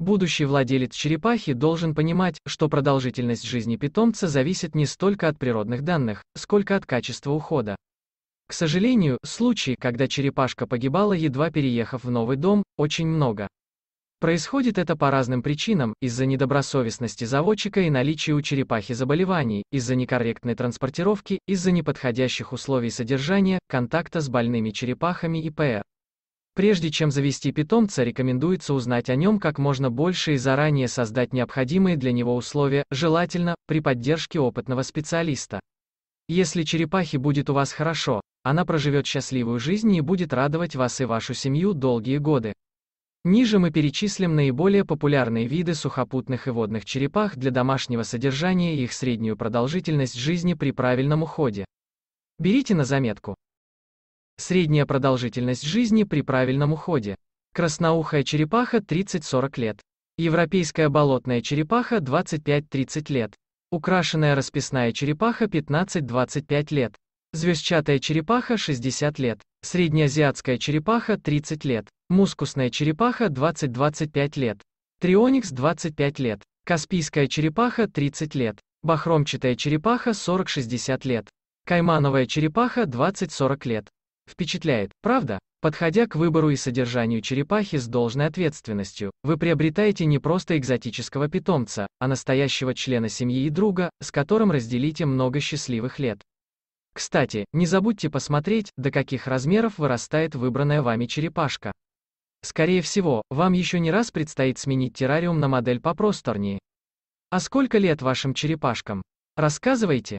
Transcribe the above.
Будущий владелец черепахи должен понимать, что продолжительность жизни питомца зависит не столько от природных данных, сколько от качества ухода. К сожалению, случаи, когда черепашка погибала, едва переехав в новый дом, очень много. Происходит это по разным причинам, из-за недобросовестности заводчика и наличия у черепахи заболеваний, из-за некорректной транспортировки, из-за неподходящих условий содержания, контакта с больными черепахами и пр. Прежде чем завести питомца, рекомендуется узнать о нем как можно больше и заранее создать необходимые для него условия, желательно, при поддержке опытного специалиста. Если черепахе будет у вас хорошо, она проживет счастливую жизнь и будет радовать вас и вашу семью долгие годы. Ниже мы перечислим наиболее популярные виды сухопутных и водных черепах для домашнего содержания и их среднюю продолжительность жизни при правильном уходе. Берите на заметку. Средняя продолжительность жизни при правильном уходе. Красноухая черепаха 30-40 лет. Европейская болотная черепаха 25-30 лет. Украшенная расписная черепаха 15-25 лет. Звездчатая черепаха 60 лет. Среднеазиатская черепаха 30 лет. Мускусная черепаха 20-25 лет. Трионикс 25 лет. Каспийская черепаха 30 лет. Бахромчатая черепаха 40-60 лет. Каймановая черепаха 20-40 лет. Впечатляет, правда? Подходя к выбору и содержанию черепахи с должной ответственностью, вы приобретаете не просто экзотического питомца, а настоящего члена семьи и друга, с которым разделите много счастливых лет. Кстати, не забудьте посмотреть, до каких размеров вырастает выбранная вами черепашка. Скорее всего, вам еще не раз предстоит сменить террариум на модель попросторнее. А сколько лет вашим черепашкам? Рассказывайте.